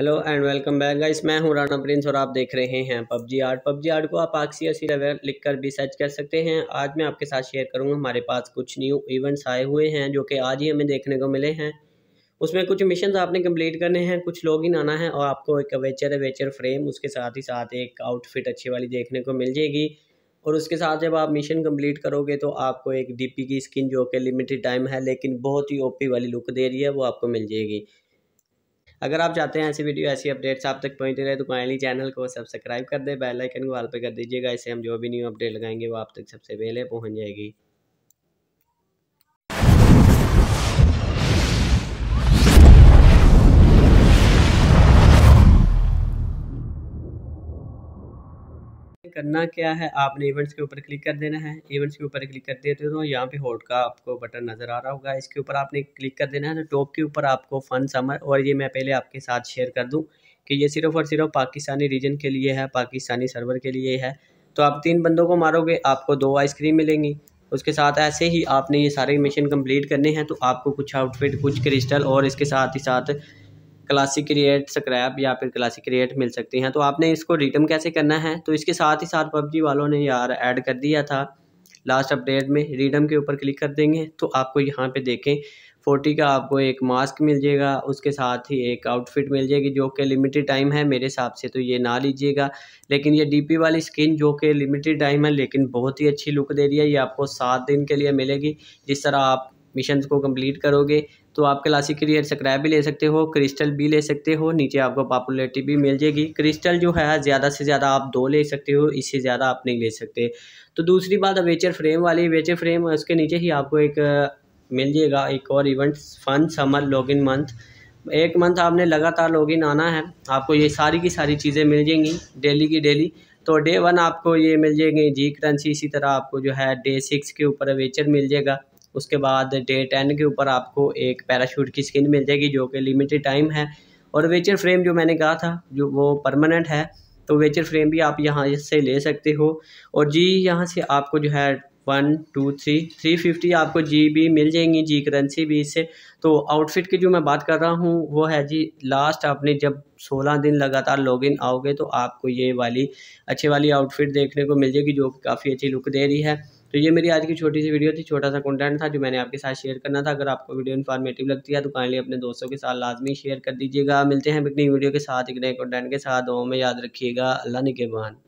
hello and welcome back guys मैं हूं Rana Prince और आप देख रहे हैं पबजी आर्ट पबजी आर्ट को आप आक्सी असी रवेल लिख कर भी सर्च कर सकते हैं आज मैं आपके साथ शेयर करूंगा हमारे पास कुछ न्यू इवेंट्स आए हुए हैं जो कि आज ही हमें देखने को मिले हैं उसमें कुछ मिशन आपने कंप्लीट करने हैं कुछ लोग इन आना है और आपको एक अवेचर अवेचर फ्रेम उसके साथ ही साथ एक आउटफिट अच्छी वाली देखने को मिल जाएगी और उसके साथ जब आप मिशन कंप्लीट करोगे तो आपको एक डी की स्किन जो कि लिमिटेड टाइम है लेकिन बहुत ही ओपी वाली लुक दे रही है वो आपको मिल जाएगी अगर आप चाहते हैं ऐसी वीडियो ऐसी अपडेट्स आप तक पहुँचते रहे तो काइंडली चैनल को सब्सक्राइब कर बेल बेलाइकन को ऑल पे कर दीजिएगा इससे हम जो भी न्यू अपडेट लगाएंगे वो आप तक सबसे पहले पहुँच जाएगी करना क्या है आपने इवेंट्स के ऊपर क्लिक कर देना है इवेंट्स के ऊपर क्लिक कर देते हो यहाँ पे होट का आपको बटन नज़र आ रहा होगा इसके ऊपर आपने क्लिक कर देना है तो टॉप के ऊपर आपको फन समर और ये मैं पहले आपके साथ शेयर कर दूँ कि ये सिर्फ और सिर्फ पाकिस्तानी रीजन के लिए है पाकिस्तानी सर्वर के लिए है तो आप तीन बंदों को मारोगे आपको दो आइसक्रीम मिलेंगी उसके साथ ऐसे ही आपने ये सारे मिशन कंप्लीट करने हैं तो आपको कुछ आउटफिट कुछ क्रिस्टल और इसके साथ ही साथ क्लासिक क्रिएट स्क्रैप या फिर क्लासिक क्रिएट मिल सकती हैं तो आपने इसको रिटर्न कैसे करना है तो इसके साथ ही साथ पबजी वालों ने यार ऐड कर दिया था लास्ट अपडेट में रिडम के ऊपर क्लिक कर देंगे तो आपको यहाँ पे देखें फोर्टी का आपको एक मास्क मिल जाएगा उसके साथ ही एक आउटफिट मिल जाएगी जो कि लिमिटेड टाइम है मेरे हिसाब से तो ये ना लीजिएगा लेकिन ये डीपी वाली स्किन जो कि लिमिटेड टाइम है लेकिन बहुत ही अच्छी लुक दे रही है ये आपको सात दिन के लिए मिलेगी जिस तरह आप मिशन को कंप्लीट करोगे तो आप क्लासिक क्रियर सक्रैप भी ले सकते हो क्रिस्टल भी ले सकते हो नीचे आपको पॉपुलरिटी भी मिल जाएगी क्रिस्टल जो है ज़्यादा से ज़्यादा आप दो ले सकते हो इससे ज़्यादा आप नहीं ले सकते तो दूसरी बात अवेचर फ्रेम वाली अवेचर फ्रेम उसके नीचे ही आपको एक मिल जाएगा एक और event fun summer login month एक मंथ आपने लगातार लॉगिन आना है आपको ये सारी की सारी चीज़ें मिल जाएंगी डेली की डेली तो डे वन आपको ये मिल जाएंगे जी करेंसी इसी तरह आपको जो है डे सिक्स के ऊपर अवेचर मिल जाएगा उसके बाद डे टेन के ऊपर आपको एक पैराशूट की स्किन मिल जाएगी जो कि लिमिटेड टाइम है और वेचर फ्रेम जो मैंने कहा था जो वो परमानेंट है तो वेचर फ्रेम भी आप यहाँ से ले सकते हो और जी यहाँ से आपको जो है one two three three fifty आपको जी भी मिल जाएंगी जी करेंसी भी इससे तो आउटफिट की जो मैं बात कर रहा हूँ वो है जी लास्ट आपने जब सोलह दिन लगातार लॉगिन आओगे तो आपको ये वाली अच्छी वाली आउटफिट देखने को मिल जाएगी जो काफ़ी अच्छी लुक दे रही है तो ये मेरी आज की छोटी सी वीडियो थी छोटा सा कंटेंट था जो मैंने आपके साथ शेयर करना था अगर आपको वीडियो इन्फॉर्मेटिव लगती है तो काइंडली अपने दोस्तों के साथ लाजमी शेयर कर दीजिएगा मिलते हैं एक नई वीडियो के साथ एक नए कॉन्टेंट के साथ दो में याद रखिएगा अल्लाह निकेबान